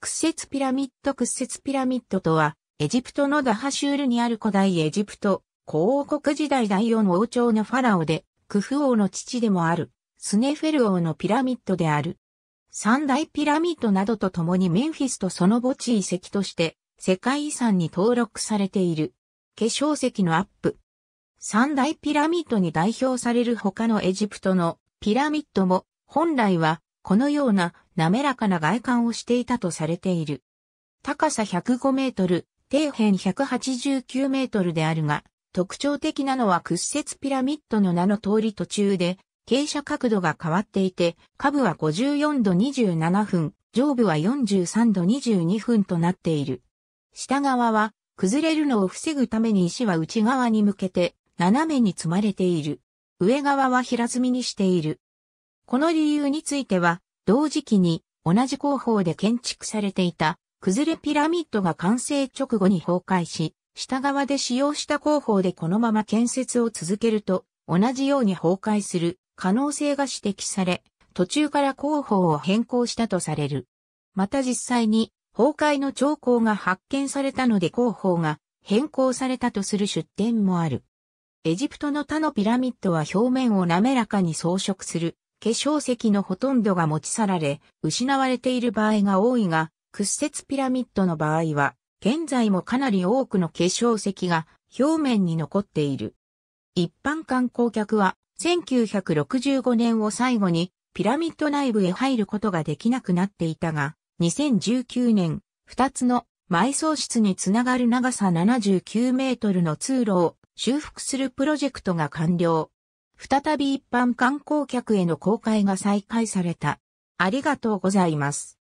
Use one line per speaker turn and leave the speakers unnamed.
屈折ピラミッド屈折ピラミッドとは、エジプトのダハシュールにある古代エジプト、古王国時代第四王朝のファラオで、クフ王の父でもある、スネフェル王のピラミッドである。三大ピラミッドなどと共にメンフィスとその墓地遺跡として、世界遺産に登録されている。化粧石のアップ。三大ピラミッドに代表される他のエジプトのピラミッドも、本来は、このような滑らかな外観をしていたとされている。高さ105メートル、底辺189メートルであるが、特徴的なのは屈折ピラミッドの名の通り途中で、傾斜角度が変わっていて、下部は54度27分、上部は43度22分となっている。下側は、崩れるのを防ぐために石は内側に向けて、斜めに積まれている。上側は平積みにしている。この理由については、同時期に同じ工法で建築されていた崩れピラミッドが完成直後に崩壊し、下側で使用した工法でこのまま建設を続けると同じように崩壊する可能性が指摘され、途中から工法を変更したとされる。また実際に崩壊の兆候が発見されたので工法が変更されたとする出典もある。エジプトの他のピラミッドは表面を滑らかに装飾する化粧石のほとんどが持ち去られ、失われている場合が多いが、屈折ピラミッドの場合は、現在もかなり多くの化粧石が表面に残っている。一般観光客は1965年を最後にピラミッド内部へ入ることができなくなっていたが、2019年、2つの埋葬室につながる長さ79メートルの通路を修復するプロジェクトが完了。再び一般観光客への公開が再開された。ありがとうございます。